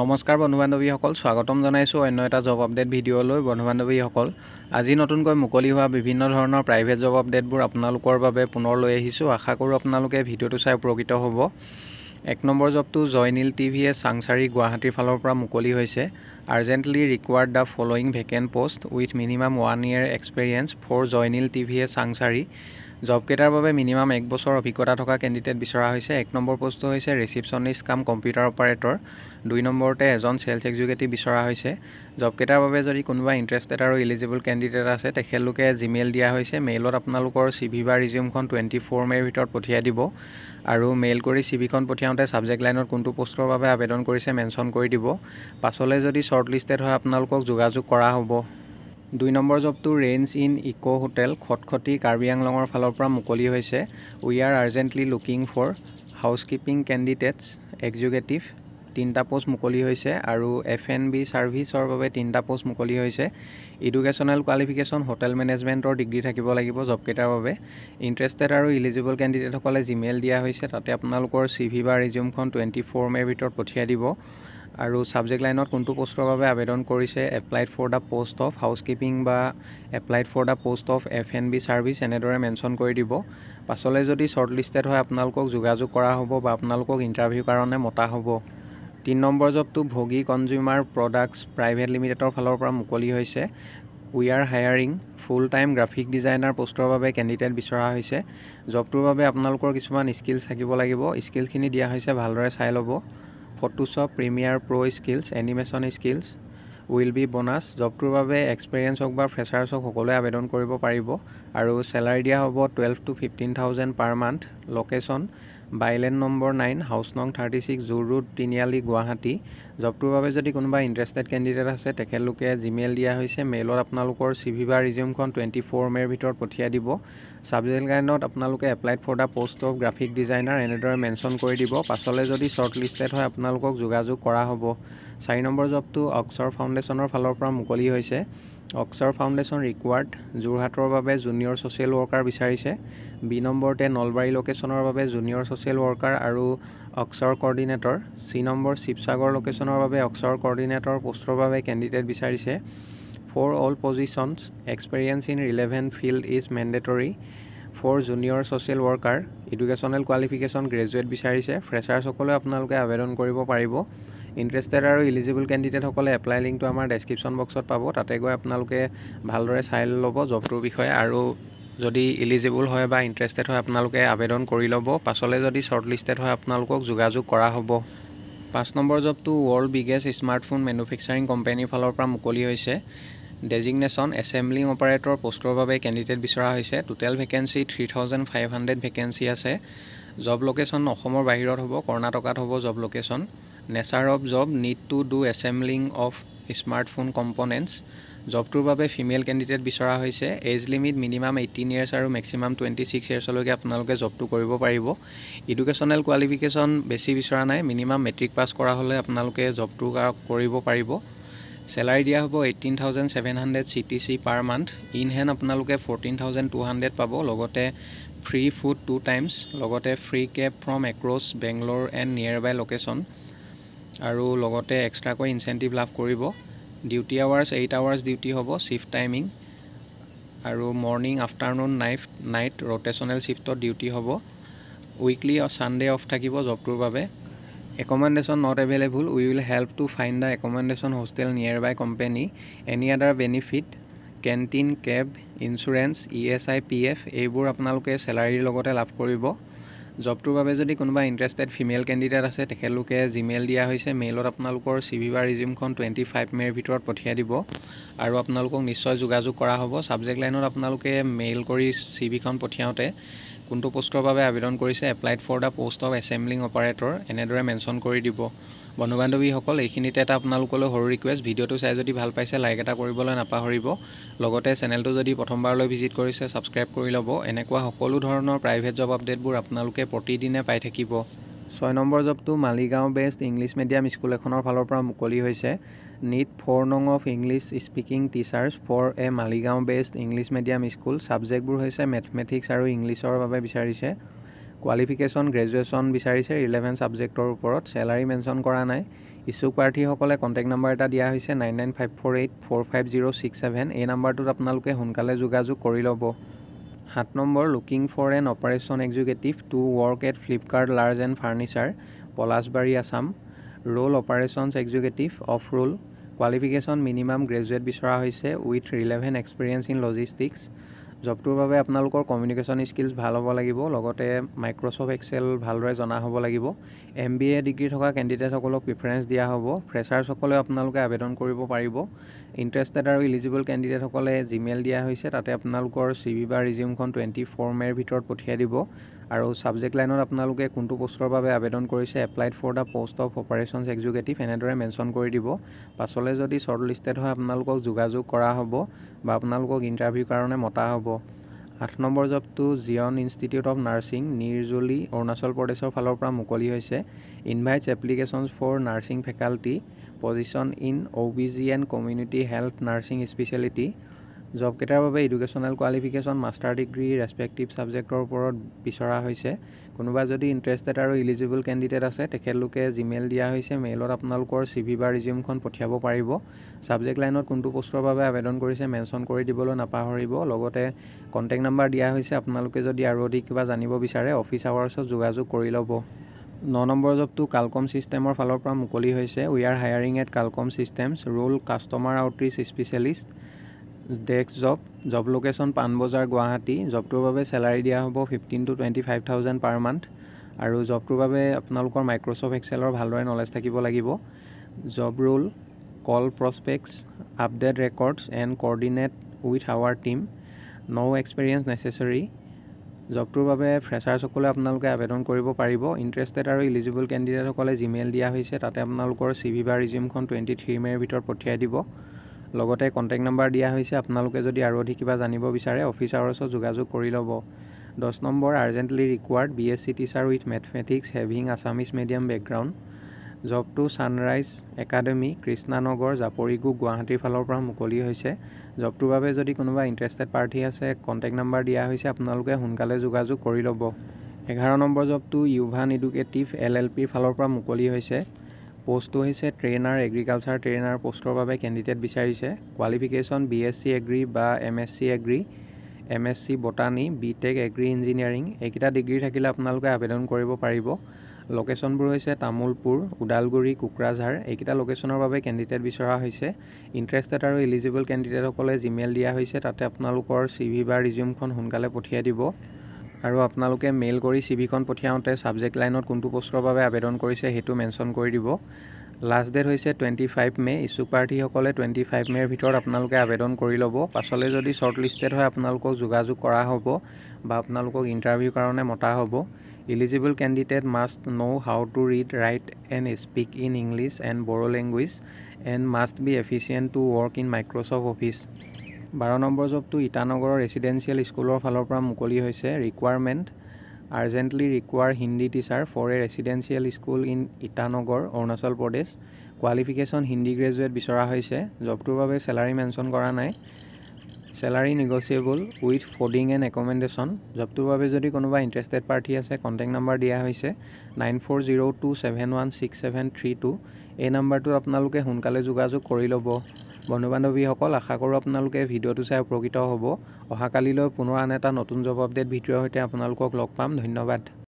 নমস্কাৰ বন্ধু বান্ধৱীসকল স্বাগতম জনাইছোঁ অন্য এটা জব আপডেট ভিডিঅ'লৈ বন্ধু বান্ধৱীসকল আজি নতুনকৈ মুকলি হোৱা বিভিন্ন ধৰণৰ প্ৰাইভেট জব আপডেটবোৰ আপোনালোকৰ বাবে পুনৰ লৈ আহিছোঁ আশা কৰোঁ আপোনালোকে ভিডিঅ'টো চাই উপকৃত হ'ব এক নম্বৰ জবটো জয়নীল টি ভিয়ে চাংচাৰী গুৱাহাটীৰ ফালৰ পৰা মুকলি হৈছে urgently required the following vacant post with minimum one year experience for জয়নীল টি ভিয়ে চাংচাৰী জবকেইটাৰ বাবে মিনিমাম এক বছৰ অভিজ্ঞতা থকা কেণ্ডিডেট বিচৰা হৈছে এক নম্বৰ পষ্টটো হৈছে ৰিচিপশ্যনিষ্ট কাম কম্পিউটাৰ অপাৰেটৰ দুই নম্বৰতে এজন ছেলছ এক্সিকিউটিভ বিচৰা হৈছে জবকেইটাৰ বাবে যদি কোনোবা ইণ্টাৰেষ্টেড আৰু ইলিজিবল কেণ্ডিডেট আছে তেখেতলোকে জিমেইল দিয়া হৈছে মেইলত আপোনালোকৰ চি ভি বা ৰিজিউমখন টুৱেণ্টি ফ'ৰ মে'ৰ ভিতৰত পঠিয়াই দিব আৰু মেইল কৰি চিভিখন পঠিয়াওঁতে ছাবজেক্ট লাইনত কোনটো পোষ্টৰ বাবে আবেদন কৰিছে মেনশ্যন কৰি দিব পাছলৈ যদি শ্বৰ্ট লিষ্টেড হয় আপোনালোকক যোগাযোগ কৰা হ'ব দুই নম্বৰ জবটো Range Inn Eco' Hotel Khatkhati Karbi আংলঙৰ ফালৰ পৰা মুকলি হৈছে we are urgently looking for housekeeping candidates executive তিনিটা পোষ্ট মুকলি হৈছে আৰু এফ এন বি ছাৰ্ভিচৰ বাবে তিনিটা পোষ্ট মুকলি হৈছে এডুকেশ্যনেল কোৱালিফিকেশ্যন হোটেল মেনেজমেণ্টৰ ডিগ্ৰী থাকিব লাগিব জবকেইটাৰ বাবে ইণ্টাৰেষ্টেড আৰু ইলিজিবল কেণ্ডিডেটসকলে জিমেইল দিয়া হৈছে তাতে আপোনালোকৰ চি ভি বা ৰিজিউমখন টুৱেণ্টি ফ'ৰ মে'ৰ ভিতৰত পঠিয়াই দিব আৰু ছাবজেক্ট লাইনত কোনটো পোষ্টৰ বাবে আবেদন কৰিছে applied for the post of housekeeping বা applied for the post of F N B service এনেদৰে মেনশ্যন কৰি দিব পাছলৈ যদি শ্বৰ্ট লিষ্টেড হয় আপোনালোকক যোগাযোগ কৰা হ'ব বা আপোনালোকক ইণ্টাৰভিউ কাৰণে মতা হ'ব তিনি নম্বৰ জবটো ভগী কনজিউমাৰ প্ৰডাক্টছ প্ৰাইভেট লিমিটেডৰ ফালৰ পৰা মুকলি হৈছে we are hiring full time graphic designer পোষ্টৰ বাবে কেণ্ডিডেট বিচৰা হৈছে জবটোৰ বাবে আপোনালোকৰ কিছুমান স্কিলছ থাকিব লাগিব স্কিলছখিনি দিয়া হৈছে ভালদৰে চাই ল'ব Photoshop Premiere Pro' skills animation skills will be bonus জবটোৰ বাবে এক্সপেৰিয়েঞ্চ হওক বা ফ্ৰেচাৰ্ছ হওক সকলোৱে আবেদন কৰিব পাৰিব আৰু চেলাৰী দিয়া হ'ব twelve to fifteen thousand per month location bylane number nine house নং thirty six zoo road Tiniali Guwahati জবটোৰ বাবে যদি কোনোবা ইণ্টাৰেষ্টেড কেণ্ডিডেট আছে তেখেতলোকে জিমেইল দিয়া হৈছে মেইলত আপোনালোকৰ চি ভি বা ৰিজিউমখন টুৱেণ্টি ফ'ৰ মেৰ ভিতৰত পঠিয়াই দিব ছাবজেক্ট লাইনত আপোনালোকে applied for the post of graphic designer এনেদৰে মেনশ্যন কৰি দিব পাছলৈ যদি শ্বৰ্ট লিষ্টেড হয় আপোনালোকক যোগাযোগ কৰা হ'ব চাৰি নম্বৰ জবটো অক্সৰ ফাউণ্ডেশ্যনৰ ফালৰ পৰা মুকলি হৈছে অক্সৰ ফাউণ্ডেশ্যন ৰিকুৱাৰ্ড যোৰহাটৰ বাবে জুনিয়ৰ ছ'চিয়েল ৱৰ্কাৰ বিচাৰিছে বি নম্বৰতে নলবাৰী লোকেশ্যনৰ বাবে জুনিয়ৰ ছ'চিয়েল ৱৰ্কাৰ আৰু অক্সৰ কৰ্ডিনেটৰ চি নম্বৰ শিৱসাগৰ লোকেশ্যনৰ বাবে অক্সৰ কৰ্ডিনেটৰ পোষ্টৰ বাবে কেণ্ডিডেট বিচাৰিছে for all positions experience in relevant field is mandatory for junior social worker educational qualification graduate বিচাৰিছে ফ্ৰেচাৰ্ছসকলে আপোনালোকে আবেদন কৰিব পাৰিব ইণ্টাৰেষ্টেড আৰু ইলিজিবল কেণ্ডিডেটসকলে এপ্লাই লিংকটো আমাৰ ডেছক্ৰিপশ্যন বক্সত পাব তাতে গৈ আপোনালোকে ভালদৰে চাই ল'ব জবটোৰ বিষয়ে আৰু যদি ইলিজিবল হয় বা ইণ্টাৰেষ্টেড হয় আপোনালোকে আবেদন কৰি ল'ব পাছলৈ যদি শ্বৰ্ট লিষ্টেড হয় আপোনালোকক যোগাযোগ কৰা হ'ব পাঁচ নম্বৰ জবটো ৱৰ্ল্ড বিগেষ্ট স্মাৰ্টফোন মেনুফেকচাৰিং কোম্পানীৰ ফালৰ পৰা মুকলি হৈছে ডেজিগনেশ্যন এছেম্বলিং অপাৰেটৰ পষ্টৰ বাবে কেণ্ডিডেট বিচৰা হৈছে total vacancy three thousand five hundred vacancy আছে জব লোকেশ্যন অসমৰ বাহিৰত হ'ব কৰ্ণাটকাত হ'ব job location nature of job need to do assembling of smartphone components জবটোৰ বাবে ফিমেল কেণ্ডিডেট বিচৰা হৈছে age limit minimum eighteen years আৰু মেক্সিমাম টুৱেণ্টি ছিক্স ইয়েৰ্ছলৈকে আপোনালোকে জবটো কৰিব পাৰিব ইডুকেশ্যনেল কোৱালিফিকেশ্যন বেছি বিচৰা নাই মিনিমাম মেট্ৰিক পাছ কৰা হ'লে আপোনালোকে জবটো কৰিব পাৰিব চেলাৰী দিয়া হ'ব eighteen thousand seven hundred C T C per month in hand আপোনালোকে ফৰ্টিন থাউজেণ্ড টু হাণ্ড্ৰেড পাব লগতে ফ্ৰী ফুড টু টাইমছ লগতে free cab from across Bangalore and near by location আৰু লগতে এক্সট্ৰাকৈ ইনচেণ্টিভ লাভ কৰিব duty hours eight hours duty হ'ব শ্বিফ্ট টাইমিং আৰু মৰ্ণিং আফটাৰনুন নাইফ নাইট ৰটেশ্যনেল শ্বিফ্টত ডিউটি হ'ব উইকলি ছানডে অফ থাকিব জবটোৰ বাবে accommodation not available we will help to find the accommodation hostel near by company any other benefit canteen cab insurance E S I P F এইবোৰ আপোনালোকে চেলাৰীৰ লগতে লাভ কৰিব জবটোৰ বাবে যদি কোনোবা ইণ্টাৰেষ্টেড ফিমেল কেণ্ডিডেট আছে তেখেতলোকে জিমেইল দিয়া হৈছে মেইলত আপোনালোকৰ চি ভি বা ৰিজিউমখন টুৱেণ্টি ফাইভ মেৰ ভিতৰত পঠিয়াই দিব আৰু আপোনালোকক নিশ্চয় যোগাযোগ কৰা হ'ব ছাবজেক্ট লাইনত আপোনালোকে মেইল কৰি চি ভিখন পঠিয়াওঁতে কোনটো পোষ্টৰ বাবে আবেদন কৰিছে applied for the post of assembling operator এনেদৰে মেনচন কৰি দিব বন্ধু বান্ধৱীসকল এইখিনিতে এটা আপোনালোকলৈ সৰু ৰিকুৱেষ্ট ভিডিঅ'টো চাই যদি ভাল পাইছে লাইক এটা কৰিবলৈ নাপাহৰিব লগতে চেনেলটো যদি প্ৰথমবাৰলৈ ভিজিট কৰিছে ছাবস্ক্ৰাইব কৰি ল'ব এনেকুৱা সকলো ধৰণৰ প্ৰাইভেট জব আপডেটবোৰ আপোনালোকে প্ৰতিদিনে পাই থাকিব ছয় নম্বৰ জবটো Maligaon best English medium school এখনৰ ফালৰ পৰা মুকলি হৈছে নীট ফ'ৰ নং of English speaking teachers for a Maligaon best English medium school ছাবজেক্টবোৰ হৈছে মেথমেটিক্স আৰু ইংলিছৰ বাবে বিচাৰিছে কোৱালিফিকেশ্যন গ্ৰেজুৱেশ্যন বিচাৰিছে ইলেভেন ছাবজেক্টৰ ওপৰত চেলাৰী মেনশ্যন কৰা নাই ইচ্ছুক প্ৰাৰ্থীসকলে কণ্টেক্ট নাম্বাৰ এটা দিয়া হৈছে nine nine five four eight four five zero' six seven এই নম্বৰটোত আপোনালোকে সোনকালে যোগাযোগ কৰি ল'ব সাত number looking for an operation executive to work at Flipkart large and furniture Palashbari Assam role operations executive of role qualification minimum graduate বিচৰা হৈছে with relevant experience in logistics জবটোৰ বাবে আপোনালোকৰ কমিউনিকেশ্যন স্কিলছ ভাল হ'ব লাগিব লগতে মাইক্ৰ'ছফ্ট এক্সেল ভালদৰে জনা হ'ব লাগিব এম বি এ ডিগ্ৰী থকা কেণ্ডিডেটসকলক প্ৰিফাৰেঞ্চ দিয়া হ'ব ফ্ৰেচাৰ্ছসকলেও আপোনালোকে আবেদন কৰিব পাৰিব ইণ্টাৰেষ্টেড আৰু ইলিজিবল কেণ্ডিডেটসকলে জিমেইল দিয়া হৈছে তাতে আপোনালোকৰ চি বি বা ৰিজিউমখন টুৱেণ্টি ফ'ৰ মে'ৰ ভিতৰত পঠিয়াই দিব আৰু ছাবজেক্ট লাইনত আপোনালোকে কোনটো পষ্টৰ বাবে আবেদন কৰিছে applied for the post of operations executive এনেদৰে মেনশ্যন কৰি দিব পাছলৈ যদি শ্বৰ্ট লিষ্টেড হয় আপোনালোকক যোগাযোগ কৰা হ'ব বা আপোনালোকক ইণ্টাৰভিউ কাৰণে মতা হ'ব আঠ নম্বৰ জবটো Zion institute of nursing Nirjuli Arunachal প্ৰদেশৰ ফালৰ পৰা মুকলি হৈছে invites applications for nursing faculty position in O' B G and community health nursing speciality জবকেইটাৰ বাবে educational qualification master degree respective ছাবজেক্টৰ ওপৰত বিচৰা হৈছে কোনোবা যদি ইণ্টাৰেষ্টেড আৰু ইলিজিবল কেণ্ডিডেট আছে তেখেতলোকে জিমেইল দিয়া হৈছে মেইলত আপোনালোকৰ চি ভি বা ৰিজিউমখন পঠিয়াব পাৰিব ছাবজেক্ট লাইনত কোনটো পষ্টৰ বাবে আবেদন কৰিছে মেনশ্যন কৰি দিবলৈ নাপাহৰিব লগতে কণ্টেক্ট নাম্বাৰ দিয়া হৈছে আপোনালোকে যদি আৰু অধিক কিবা জানিব বিচাৰে অফিচ আৱাৰ্ছত যোগাযোগ কৰি ল'ব ন নম্বৰ জবটো কালকম ছিষ্টেমৰ ফালৰ পৰা মুকলি হৈছে we are hiring at Kalcom systems role customer outreach specialist desk job job location Panbazar Guwahati জবটোৰ বাবে চেলাৰী দিয়া হ'ব fifteen to twenty five thousand per month আৰু জবটোৰ বাবে আপোনালোকৰ মাইক্ৰ'ছফ্ট এক্সেলৰ ভালদৰে নলেজ থাকিব লাগিব job role call prospects update records and coordinate with our team no' experience necessary জবটোৰ বাবে ফ্ৰেছাৰ্ছসকলে আপোনালোকে আবেদন কৰিব পাৰিব ইণ্টাৰেষ্টেড আৰু ইলিজিবল কেণ্ডিডেটসকলে জিমেইল দিয়া হৈছে তাতে আপোনালোকৰ চি ভি বা ৰিজিউমখন টুৱেণ্টি থ্ৰী মে'ৰ ভিতৰত পঠিয়াই দিব লগতে কণ্টেক্ট নাম্বাৰ দিয়া হৈছে আপোনালোকে যদি আৰু অধিক কিবা জানিব বিচাৰে অফিচাৰৰ ওচৰত যোগাযোগ কৰি ল'ব দহ number urgently required B S C teacher with mathematics having Assamese medium background জবটো ছানৰাইজ একাডেমি কৃষ্ণানগৰ জাপৰিগু গুৱাহাটীৰ ফালৰ পৰা মুকলি হৈছে জবটোৰ বাবে যদি কোনোবা ইণ্টাৰেষ্টেড প্ৰাৰ্থী আছে কণ্টেক্ট নাম্বাৰ দিয়া হৈছে আপোনালোকে সোনকালে যোগাযোগ কৰি ল'ব এঘাৰ নম্বৰ জবটো Yuvan educative L L P ফালৰ পৰা মুকলি হৈছে পোষ্টটো হৈছে ট্ৰেইনাৰ এগ্ৰিকালচাৰ ট্ৰেইনাৰ পোষ্টৰ বাবে কেণ্ডিডেট বিচাৰিছে qualification B S C agri বা M S C agri M S C botany B tech agri engineering এইকেইটা ডিগ্ৰী থাকিলে আপোনালোকে আবেদন কৰিব পাৰিব লোকেশ্যনবোৰ হৈছে তামোলপুৰ ওদালগুৰি কোকৰাঝাৰ এইকেইটা লোকেশ্যনৰ বাবে কেণ্ডিডেট বিচৰা হৈছে ইণ্টাৰেষ্টেড আৰু এলিজিবল কেণ্ডিডেটসকলে জিমেইল দিয়া হৈছে তাতে আপোনালোকৰ চি ভি বা ৰিজিউমখন সোনকালে পঠিয়াই দিব আৰু আপোনালোকে মেইল কৰি চিভিখন পঠিয়াওঁতে ছাবজেক্ট লাইনত কোনটো পোষ্টৰ বাবে আবেদন কৰিছে সেইটো মেনশ্যন কৰি দিব লাষ্ট ডেট হৈছে টুৱেণ্টি ফাইভ মে' ইচ্ছুক প্ৰাৰ্থীসকলে টুৱেণ্টি ফাইভ মে'ৰ ভিতৰত আপোনালোকে আবেদন কৰি ল'ব পাছলৈ যদি শ্বৰ্ট লিষ্টেড হয় আপোনালোকক যোগাযোগ কৰা হ'ব বা আপোনালোকক ইণ্টাৰভিউৰ কাৰণে মতা হ'ব eligible candidate must know' how to read write and speak in English and Bodo language and must be efficient to work in Microsoft office বাৰ নম্বৰ জবটো ইটানগৰৰ ৰেচিডেঞ্চিয়েল স্কুলৰ ফালৰ পৰা মুকলি হৈছে requirement urgently require Hindi teacher for a residential school in Itanagar Arunachal Pradesh qualification Hindi graduate বিচৰা হৈছে জবটোৰ বাবে চেলাৰী মেনশ্যন কৰা নাই salary negotiable with fooding and accommodation জবটোৰ বাবে যদি কোনোবা ইণ্টাৰেষ্টেড প্ৰাৰ্থী আছে কণ্টেক্ট নাম্বাৰ দিয়া হৈছে nine four zero' two seven one six seven three two এই নম্বৰটোত আপোনালোকে সোনকালে যোগাযোগ কৰি ল'ব বন্ধু বান্ধৱীসকল আশা কৰোঁ আপোনালোকে ভিডিঅ'টো চাই উপকৃত হ'ব অহাকালিলৈ পুনৰ আন এটা নতুন জব আপডেট ভিডিঅ'ৰ সৈতে আপোনালোকক লগ পাম ধন্যবাদ